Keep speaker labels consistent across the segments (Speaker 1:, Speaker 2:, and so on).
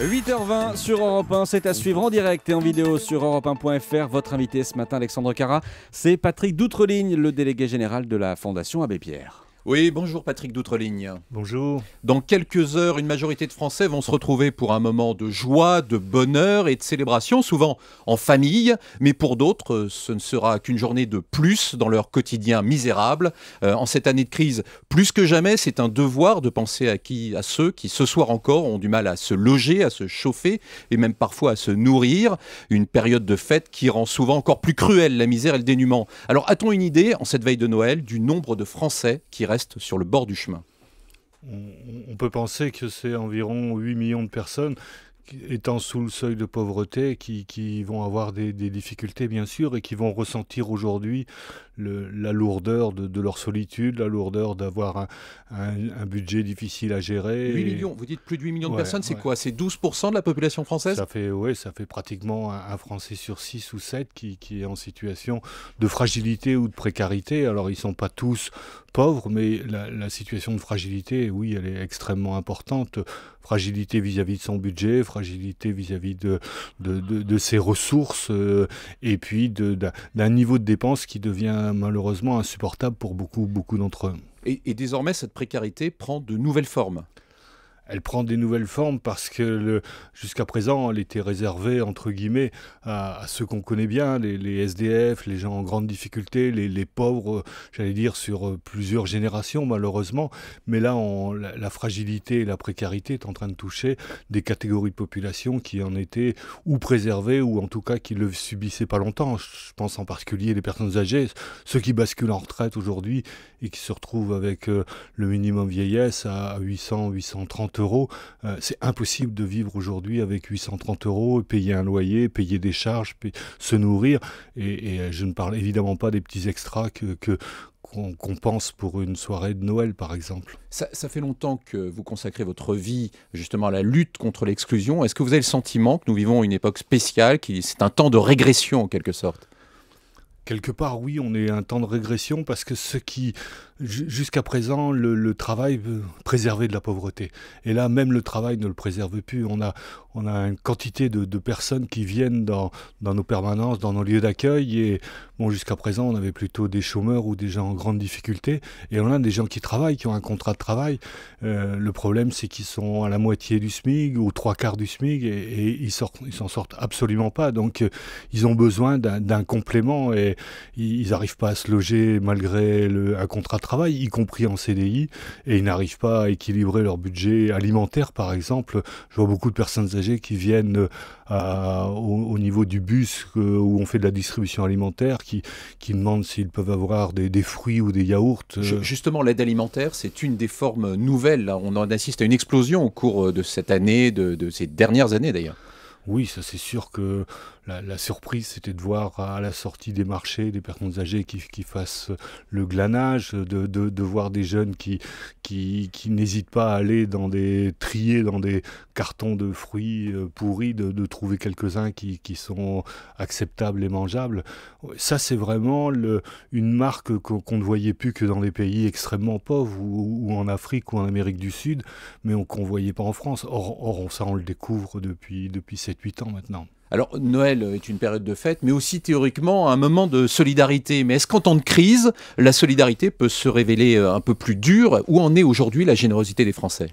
Speaker 1: 8h20 sur Europe 1, c'est à suivre en direct et en vidéo sur europe1.fr. Votre invité ce matin, Alexandre Cara, c'est Patrick Doutreligne, le délégué général de la Fondation Abbé Pierre. Oui, bonjour Patrick Doutreligne. Bonjour. Dans quelques heures, une majorité de Français vont se retrouver pour un moment de joie, de bonheur et de célébration, souvent en famille, mais pour d'autres, euh, ce ne sera qu'une journée de plus dans leur quotidien misérable. Euh, en cette année de crise, plus que jamais, c'est un devoir de penser à, qui, à ceux qui, ce soir encore, ont du mal à se loger, à se chauffer et même parfois à se nourrir. Une période de fête qui rend souvent encore plus cruelle la misère et le dénuement. Alors, a-t-on une idée, en cette veille de Noël, du nombre de Français qui restent sur le bord du chemin.
Speaker 2: On peut penser que c'est environ 8 millions de personnes étant sous le seuil de pauvreté, qui, vont avoir des, difficultés bien sûr et qui vont ressentir aujourd'hui la lourdeur de, leur solitude, la lourdeur d'avoir un, budget difficile à gérer. 8 millions, vous
Speaker 1: dites plus de 8 millions de personnes, c'est
Speaker 2: quoi C'est 12% de la population française ça fait, Oui, ça fait pratiquement un, Français sur 6 ou 7 qui, qui, est en situation de fragilité ou de précarité. Alors ils ne sont pas tous pauvre, mais la, situation de fragilité, oui, elle est extrêmement importante. Fragilité vis-à-vis de son budget, fragilité vis-à-vis de, ses ressources, euh, et puis d'un niveau de dépense qui devient malheureusement insupportable pour beaucoup, beaucoup d'entre eux.
Speaker 1: et désormais, cette précarité prend de nouvelles formes elle prend des nouvelles formes
Speaker 2: parce que jusqu'à présent, elle était réservée, entre guillemets, à, ceux qu'on connaît bien, les, SDF, les gens en grande difficulté, les, pauvres, euh, j'allais dire, sur euh, plusieurs générations, malheureusement. Mais là, on, la, fragilité et la précarité est en train de toucher des catégories de population qui en étaient ou préservées, ou en tout cas qui ne le subissaient pas longtemps. Je pense en particulier les personnes âgées, ceux qui basculent en retraite aujourd'hui et qui se retrouvent avec euh, le minimum vieillesse à 800, 830 euros, euh, c'est impossible de vivre aujourd'hui avec 830 euros, payer un loyer, payer des charges, se nourrir. Et, euh, je ne parle évidemment pas des petits extras que, qu'on compense pense pour une
Speaker 1: soirée de Noël, par exemple. Ça, ça, fait longtemps que vous consacrez votre vie justement à la lutte contre l'exclusion. Est-ce que vous avez le sentiment que nous vivons une époque spéciale, qui c'est un temps de régression en quelque sorte
Speaker 2: Quelque part, oui, on est un temps de régression parce que ce qui jusqu'à présent, le, travail travail préservait de la pauvreté. Et là, même le travail ne le préserve plus. On a, on a une quantité de, personnes qui viennent dans, nos permanences, dans nos lieux d'accueil. Et bon, jusqu'à présent, on avait plutôt des chômeurs ou des gens en grande difficulté. Et on a des gens qui travaillent, qui ont un contrat de travail. Euh, le problème, c'est qu'ils sont à la moitié du SMIG ou trois quarts du SMIG et, ils ils s'en sortent absolument pas. Donc, euh, ils ont besoin d'un complément et ils n'arrivent pas à se loger malgré un contrat de travail, y compris en CDI, et ils n'arrivent pas à équilibrer leur budget alimentaire, par exemple. Je vois beaucoup de personnes âgées qui viennent euh, au, niveau du bus où on fait de la distribution alimentaire, qui, qui demandent s'ils peuvent avoir des, des, fruits ou des yaourts. Euh. Justement,
Speaker 1: l'aide alimentaire, c'est une des formes nouvelles. On en assiste à une explosion au cours euh, de cette année, de, de ces dernières années d'ailleurs.
Speaker 2: Oui, ça c'est sûr que la, surprise, c'était de voir à la sortie des marchés des personnes âgées qui, fassent le glanage, de, voir des jeunes qui, qui, n'hésitent pas à aller dans des trier dans des cartons de fruits euh, pourris, de, trouver quelques-uns qui, sont acceptables et mangeables. Ça c'est vraiment une marque qu'on ne voyait plus que dans des pays extrêmement pauvres ou, en Afrique ou en Amérique du Sud, mais qu'on ne voyait pas en France. Or,
Speaker 1: ça on le découvre depuis, depuis maintenant. Alors Noël est une période de fête, mais aussi théoriquement un moment de solidarité. Mais est-ce qu'en temps de crise, la solidarité peut se révéler euh, un peu plus dure Où en est aujourd'hui la générosité des Français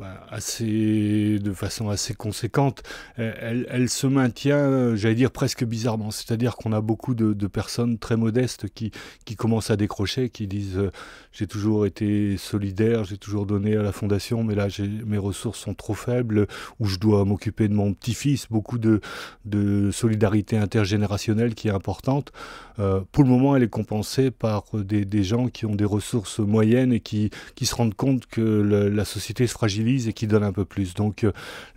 Speaker 2: bah, assez, de façon assez conséquente, euh, elle, se maintient, euh, j'allais dire presque bizarrement. C'est-à-dire qu'on a beaucoup de, personnes très modestes qui, qui commencent à décrocher, qui disent euh, j'ai toujours été solidaire, j'ai toujours donné à la fondation, mais là mes ressources sont trop faibles, ou je dois m'occuper de mon petit-fils. Beaucoup de, de solidarité intergénérationnelle qui est importante. pour le moment, elle est compensée par des, gens qui ont des ressources moyennes et qui, qui se rendent compte que la société se fragilise et qui donne un peu plus. Donc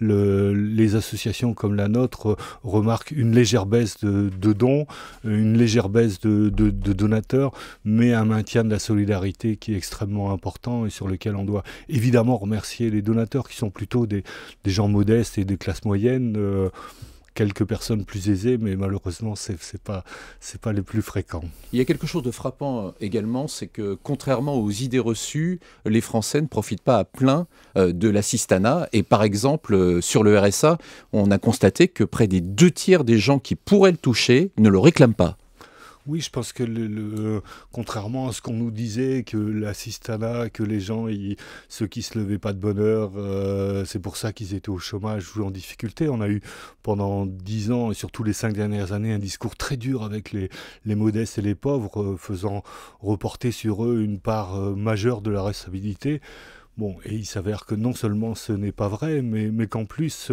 Speaker 2: euh, les associations comme la nôtre euh, remarquent une légère baisse de, dons, euh, une légère baisse de, donateurs, mais un maintien de la solidarité qui est extrêmement important et sur lequel on doit évidemment remercier les donateurs qui sont plutôt des, gens modestes et des classes moyennes quelques personnes plus aisées, mais malheureusement, ce
Speaker 1: n'est pas, pas les plus fréquents. Il y a quelque chose de frappant euh, également, c'est que contrairement aux idées reçues, les Français ne profitent pas à plein euh, de l'assistanat. Et par exemple, euh, sur le RSA, on a constaté que près des deux tiers des gens qui pourraient le toucher ne le réclament pas.
Speaker 2: Oui, je pense que le, euh, contrairement à ce qu'on nous disait, que la cistana, que les gens, et ceux qui se levaient pas de bonne heure, euh, c'est pour ça qu'ils étaient au chômage ou en difficulté. On a eu pendant dix ans et surtout les cinq dernières années un discours très dur avec les, modestes et les pauvres, euh, faisant reporter sur eux une part majeure de la responsabilité. Bon, et il s'avère que non seulement ce n'est pas vrai, mais, mais qu'en plus,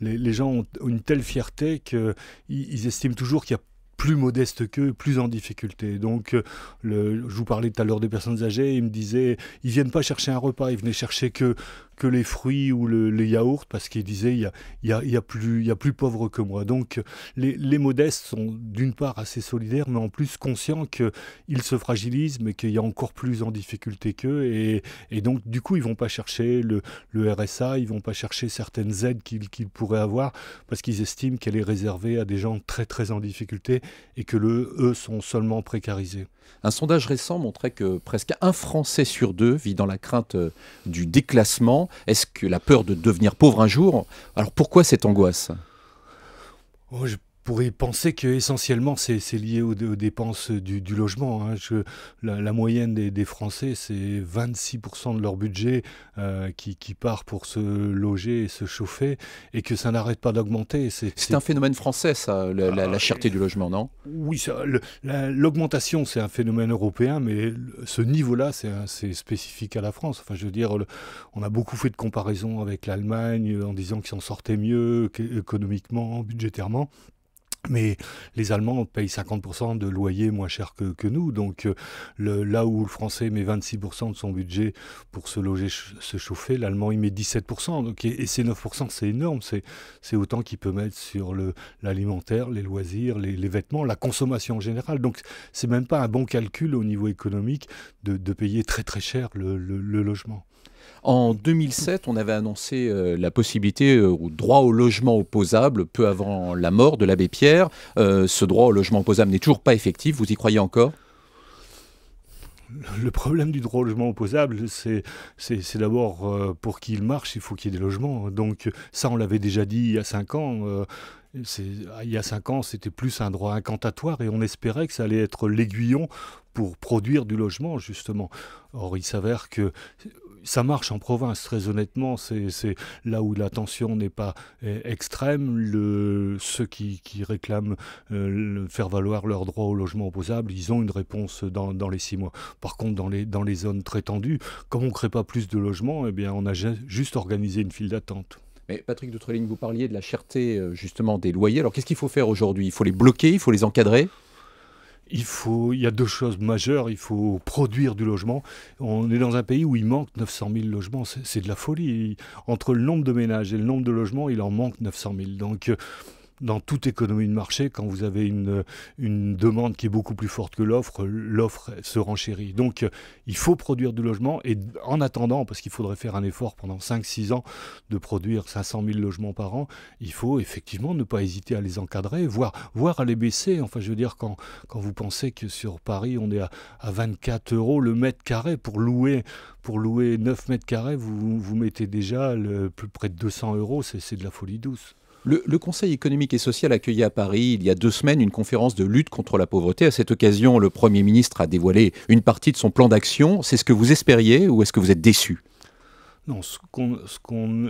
Speaker 2: les, gens ont une telle fierté qu'ils ils estiment toujours qu'il n'y a plus modestes qu'eux, plus en difficulté. Donc, euh, je vous parlais tout à l'heure des personnes âgées, ils me disaient, ils viennent pas chercher un repas, ils venaient chercher que, que les fruits ou les yaourts, parce qu'ils disaient, il y a, plus, y a plus pauvre que moi. Donc, les, modestes sont d'une part assez solidaires, mais en plus conscients qu'ils se fragilisent, mais qu'il y a encore plus en difficulté qu'eux. Et, donc, du coup, ils vont pas chercher le, RSA, ils vont pas chercher certaines aides qu'ils pourraient avoir, parce qu'ils estiment qu'elle est réservée à des gens très, très en difficulté et que le E sont seulement précarisés.
Speaker 1: Un sondage récent montrait que presque un Français sur deux vit dans la crainte euh, du déclassement. Est-ce que la peur de devenir pauvre un jour Alors pourquoi cette angoisse
Speaker 2: oh, pourrait penser qu'essentiellement, c'est lié aux, dépenses du, logement. Hein. la, moyenne des, Français, c'est 26% de leur budget euh, qui, part pour se loger et se chauffer, et que ça n'arrête pas d'augmenter. C'est
Speaker 1: un phénomène français, ça, la, la, ah, cherté du logement, non
Speaker 2: Oui, l'augmentation, c'est un phénomène européen, mais ce niveau-là, c'est spécifique à la France. Enfin, je veux dire, on a beaucoup fait de comparaisons avec l'Allemagne en disant qu'ils s'en sortaient mieux économiquement, budgétairement. Mais les Allemands payent 50% de loyer moins cher que, nous. Donc euh, là où le Français met 26% de son budget pour se loger, se chauffer, l'Allemand il met 17%. Donc, et, ces 9%, c'est énorme. C'est autant qu'il peut mettre sur l'alimentaire, les loisirs, les, vêtements, la consommation en général. Donc c'est même pas un bon calcul au niveau économique de, payer très très cher le logement.
Speaker 1: En 2007, on avait annoncé euh, la possibilité ou euh, droit au logement opposable peu avant la mort de l'abbé Pierre. Euh, ce droit au logement opposable n'est toujours pas effectif. Vous y croyez encore
Speaker 2: le problème du droit au logement opposable, c'est, d'abord pour qu'il marche, il faut qu'il y ait des logements. Donc ça, on l'avait déjà dit il y a cinq ans. il y a cinq ans, c'était plus un droit incantatoire et on espérait que ça allait être l'aiguillon pour produire du logement, justement. Or, il s'avère que ça marche en province, très honnêtement. C'est là où la tension n'est pas eh, extrême. Le, ceux qui, réclament euh, faire valoir leur droit au logement opposable, ils ont une réponse dans, les six mois. Par contre, dans les, dans les zones très tendues, comme on ne crée pas plus de logements, eh bien, on a juste organisé une file d'attente.
Speaker 1: Mais Patrick Doutreligne, vous parliez de la cherté euh, justement des loyers. Alors qu'est-ce qu'il faut faire aujourd'hui Il faut les bloquer, il faut les encadrer il faut, il y a deux choses majeures. Il faut produire du logement.
Speaker 2: On est dans un pays où il manque 900 000 logements. C'est de la folie. Entre le nombre de ménages et le nombre de logements, il en manque 900 000. Donc euh, dans toute économie de marché, quand vous avez une, une demande qui est beaucoup plus forte que l'offre, l'offre se renchérit. Donc il faut produire du logement et en attendant, parce qu'il faudrait faire un effort pendant 5-6 ans de produire 500 000 logements par an, il faut effectivement ne pas hésiter à les encadrer, voire, voire à les baisser. Enfin, je veux dire, quand, quand vous pensez que sur Paris, on est à, à 24 euros le mètre carré pour louer, pour louer 9 mètres carrés, vous, vous mettez déjà le, plus près de 200 euros, c'est de la folie douce.
Speaker 1: Le, Conseil économique et social accueilli à Paris il y a deux semaines une conférence de lutte contre la pauvreté. À cette occasion, le Premier ministre a dévoilé une partie de son plan d'action. C'est ce que vous espériez ou est-ce que vous êtes déçu
Speaker 2: non, ce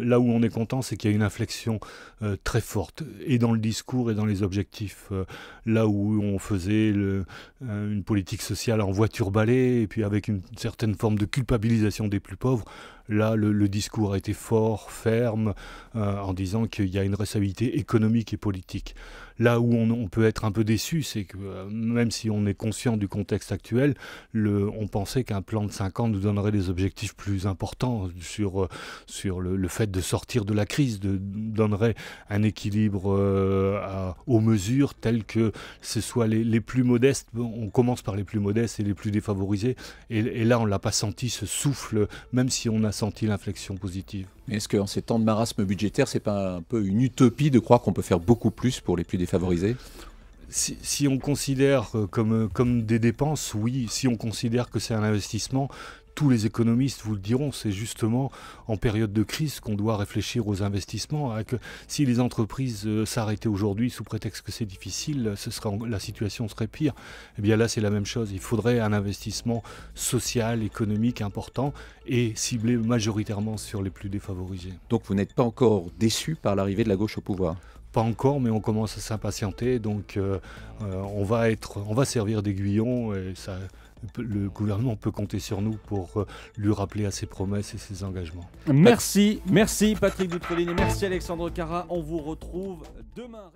Speaker 2: là où on est content, c'est qu'il y a une inflexion euh, très forte, et dans le discours et dans les objectifs. Euh, là où on faisait euh, une politique sociale en voiture balée, et puis avec une certaine forme de culpabilisation des plus pauvres, Là, le, discours a été fort, ferme, euh, en disant qu'il y a une responsabilité économique et politique. Là où on, peut être un peu déçu, c'est que euh, même si on est conscient du contexte actuel, le, on pensait qu'un plan de 5 ans nous donnerait des objectifs plus importants sur, euh, sur le, fait de sortir de la crise, donnerait un équilibre aux mesures telles que ce soit les, plus modestes. On commence par les plus modestes et les plus défavorisés. Et, et là, on l'a pas senti, ce souffle, même si on a positive.
Speaker 1: Est-ce qu'en ces temps de marasme budgétaire, c'est pas un peu une utopie de croire qu'on peut faire beaucoup plus pour les plus défavorisés si,
Speaker 2: on considère euh, euh, comme, des dépenses, oui, si on considère que c'est un investissement, tous les économistes vous le diront, c'est justement en période de crise qu'on doit réfléchir aux investissements. Ah, que si les entreprises euh, s'arrêtaient aujourd'hui sous prétexte que c'est difficile, la situation serait pire. Eh bien là, c'est la même chose. Il faudrait un investissement social, économique important et ciblé majoritairement sur les plus défavorisés.
Speaker 1: Donc vous n'êtes pas encore
Speaker 2: déçu par l'arrivée de la gauche au pouvoir pas encore, mais on commence à s'impatienter. Donc, euh, euh, on va être, on va servir d'aiguillon et ça, le gouvernement peut compter sur nous pour euh, lui rappeler à ses promesses et ses engagements.
Speaker 1: Merci, merci Patrick Dutrelin et merci Alexandre Carra. On vous retrouve demain.